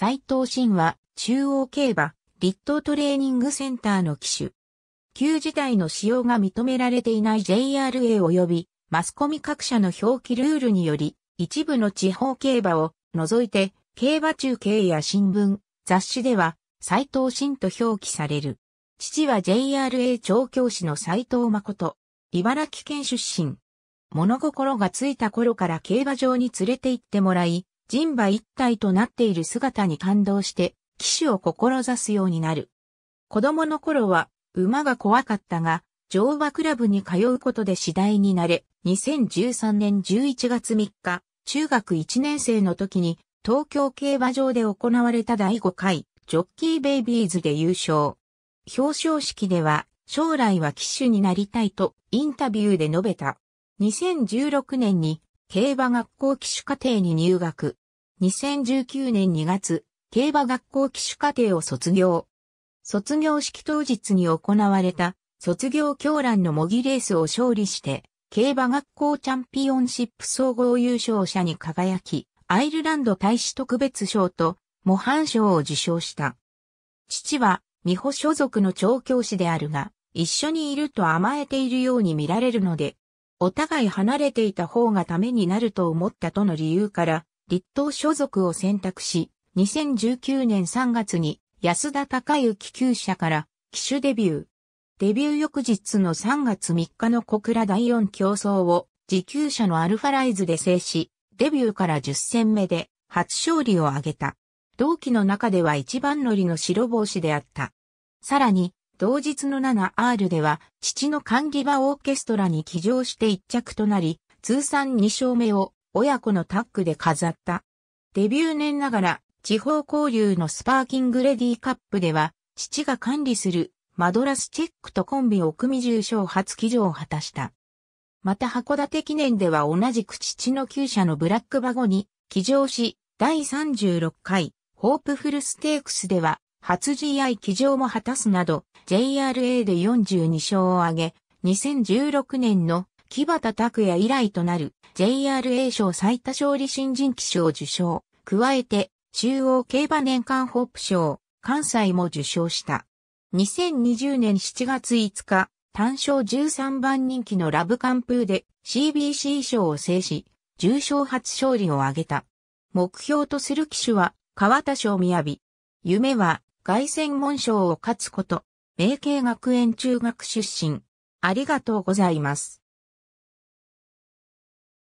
斉藤真は中央競馬立東トレーニングセンターの機種。旧時代の使用が認められていない JRA 及びマスコミ各社の表記ルールにより一部の地方競馬を除いて競馬中継や新聞、雑誌では斉藤真と表記される。父は JRA 調教師の斉藤誠。茨城県出身。物心がついた頃から競馬場に連れて行ってもらい、人馬一体となっている姿に感動して、騎手を志すようになる。子供の頃は、馬が怖かったが、乗馬クラブに通うことで次第になれ、2013年11月3日、中学1年生の時に、東京競馬場で行われた第5回、ジョッキーベイビーズで優勝。表彰式では、将来は騎手になりたいとインタビューで述べた。2016年に競馬学校騎手課程に入学。2019年2月、競馬学校騎手課程を卒業。卒業式当日に行われた卒業狂乱の模擬レースを勝利して、競馬学校チャンピオンシップ総合優勝者に輝き、アイルランド大使特別賞と模範賞を受賞した。父は、美穂所属の調教師であるが、一緒にいると甘えているように見られるので、お互い離れていた方がためになると思ったとの理由から、立党所属を選択し、2019年3月に安田隆之旧社から機種デビュー。デビュー翌日の3月3日の小倉第4競争を自久者のアルファライズで制し、デビューから10戦目で初勝利を挙げた。同期の中では一番乗りの白帽子であった。さらに、同日の 7R では、父の管理場オーケストラに起乗して一着となり、通算2勝目を親子のタッグで飾った。デビュー年ながら、地方交流のスパーキングレディーカップでは、父が管理するマドラスチェックとコンビを組み重賞初起乗を果たした。また函館記念では同じく父の旧車のブラックバゴに起乗し、第36回ホープフルステークスでは初試合騎乗も果たすなど、JRA で42勝を挙げ、2016年の木畑拓也以来となる JRA 賞最多勝利新人騎手を受賞。加えて、中央競馬年間ホープ賞、関西も受賞した。2020年7月5日、単勝13番人気のラブカンプーで CBC 賞を制し、重賞初勝利を挙げた。目標とする騎手は、川田賞雅。夢は、凱旋門賞を勝つこと、明慶学園中学出身。ありがとうございます。